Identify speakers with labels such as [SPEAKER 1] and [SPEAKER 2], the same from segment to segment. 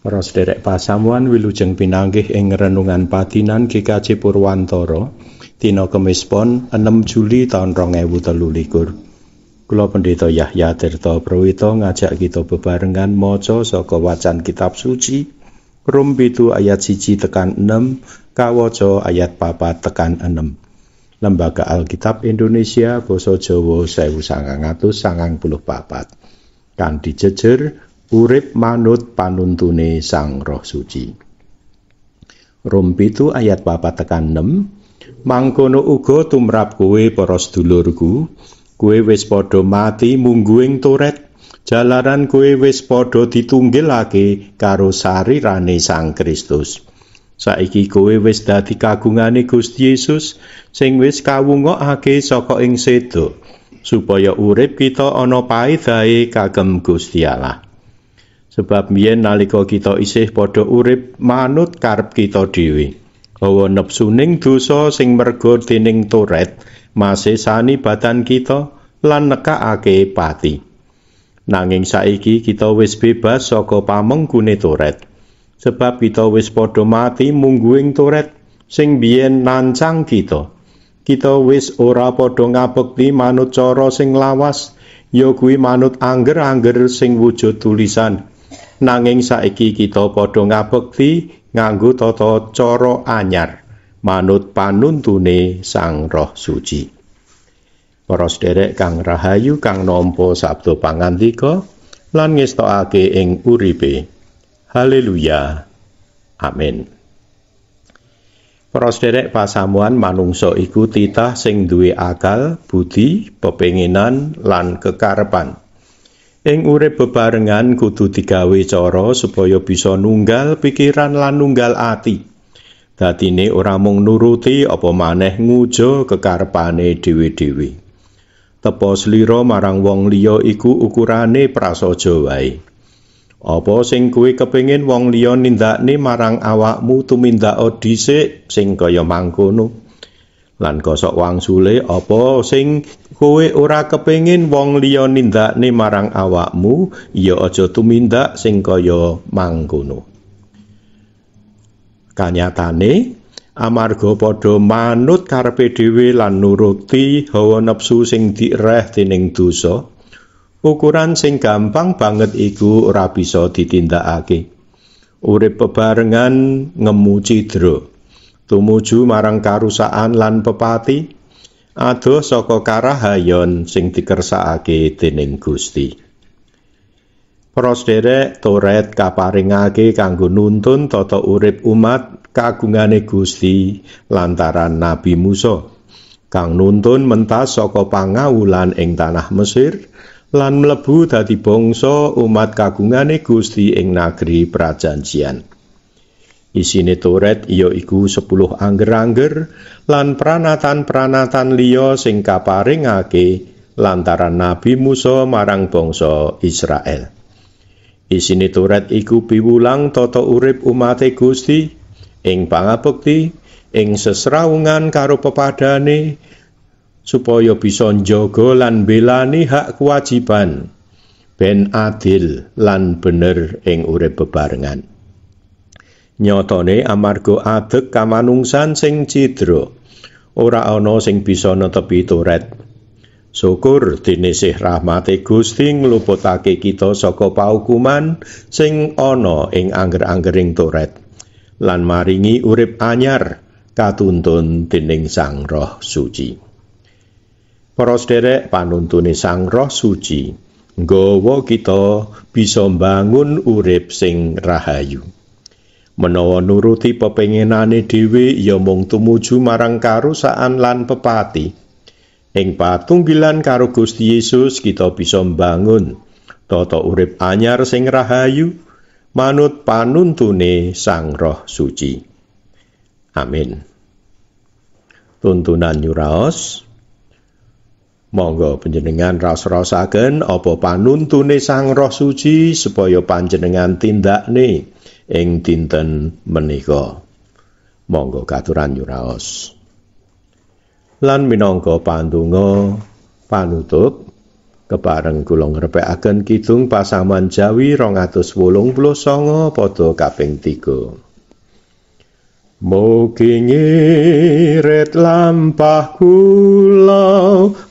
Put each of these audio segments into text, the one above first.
[SPEAKER 1] Ros derek pasamuan wilujeng pinanggih ing renungan patinan GKJ Purwantoro Tino Kemispon 6 Juli tahun rongewu telu likur Kulo Pendeta Yahya Tirto Prawito ngajak kita bebarengan maca saka wacan kitab suci Rum itu ayat siji tekan 6 kawaca ayat papa tekan 6 Lembaga Alkitab Indonesia Boso Jowo 1994 Kan dijejer urip manut panuntune Sang Roh Suci. Rom 7 ayat 4 tekan 6. Mangkono uga tumrap kowe para sedulurku, kowe wis padha mati mungguing toret, jalaran kowe wis padha ditunggilake karo sarirane Sang Kristus. Saiki kowe wis dadi kagungane Gusti Yesus sing wis kawungokake saka ing sedo supaya urip kita ana paedhae kagem Gusti Allah. sebab biyen nalika kita isih padha urip manut karep kita dhewe hawa nepsuning dosa sing mergo dening toret masih sani badan kita lan nekakake pati nanging saiki kita wis bebas saka pamengkune toret sebab kita wis padha mati mungguing toret sing biyen nancang kita kita wis ora padha ngabukti manut cara sing lawas ya kuwi manut angger-angger sing wujud tulisan nanging saiki kita padha ngabekti nganggo tata cara anyar manut panuntune Sang Roh Suci. Para sederek kang rahayu kang nampa sabdo pangandika lan ngestokake ing uripe. Haleluya. Amin. Para sederek pasamuan manungsa iku titah sing duwe akal, budi, pepenginan lan kekarepan. Ing urip bebarengan kudu digawe cara supaya bisa nunggal pikiran lan nunggal ati. Dadine ora mung nuruti apa maneh ngujo kekarepane dhewe-dhewe. Tepo slira marang wong liya iku ukurane prasaja wae. Apa sing kuwi kepengin wong liya nindakne marang awakmu tumindak dhisik sing kaya mangkono? lan gosok wangsule apa sing kowe ora kepengin wong liya nindakne marang awakmu ya aja tumindak sing kaya mangkono kanyatane amarga padha manut karepe dhewe lan nuruti hawa nepsu sing direh dening dosa ukuran sing gampang banget iku ora bisa ditindakake urip bebarengan ngemu cidra tumuju marang karusaan lan pepati adoh saka karahayon sing dikersakake dening Gusti Prosdere toret kaparingake kanggo nuntun tata urip umat kagungane Gusti lantaran Nabi Musa kang nuntun mentas saka pangawulan ing tanah Mesir lan mlebu dadi bangsa umat kagungane Gusti ing negeri prajanjian. Isine toret ya iku 10 angger-angger lan pranatan-pranatan liyo sing kaparingake lantaran Nabi Musa marang bangsa Israel. Isine toret iku piwulang tata urip umate Gusti ing pangabukti, ing sesrawungan karo pepadane supaya bisa njaga lan belani hak kewajiban ben adil lan bener ing urip bebarengan. nyatane amarga adeg kamanungsan sing cidra ora ana sing bisa netepi toret. syukur dene sih rahmate Gusti ngluputake kita saka paukuman sing ana ing anger-angering toret. lan maringi urip anyar katuntun dening Sang Roh Suci para sederek panuntune Sang Roh Suci nggawa kita bisa mbangun urip sing rahayu menawa nuruti pepenginane dhewe ya mung tumuju marang karusaan lan pepati ing patunggilan karo Gusti Yesus kita bisa mbangun tata urip anyar sing rahayu manut panuntune Sang Roh Suci amin tuntunan nyuraos Monggo panjenengan ras raosaken apa panuntune Sang Roh Suci supaya panjenengan tindakne. ing dinten menika monggo katuran nyuraos lan minangka pandonga panutup kebareng kula ngrepekaken kidung pasaman Jawi 289 padha kaping
[SPEAKER 2] 3 Mugi ngirit lampah kula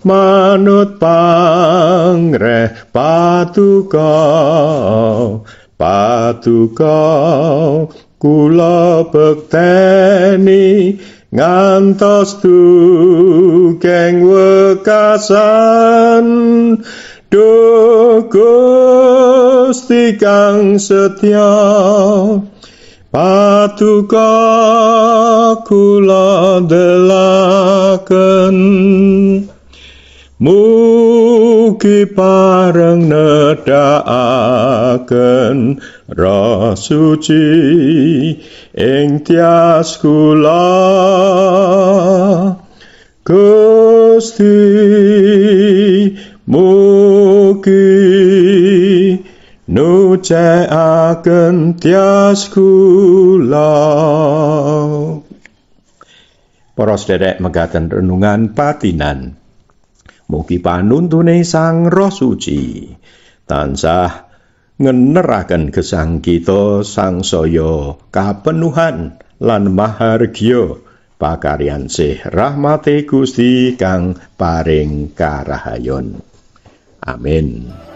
[SPEAKER 2] manut pangre patuka Patu kau kula bekteni ngantos dukeng wekasan do Gusti kang setya kau kula delaken mu. Mugi bareng nedaaken Roh Suci ing tias kula Gusti mugi akan tias kula
[SPEAKER 1] Poros sederek megaten renungan patinan Mugi panuntune Sang Roh Suci tansah ngeneraken gesang kita sang saya kapenuhan lan mahargya pakaryan sih rahmate Gusti kang paring karahayon. Amin.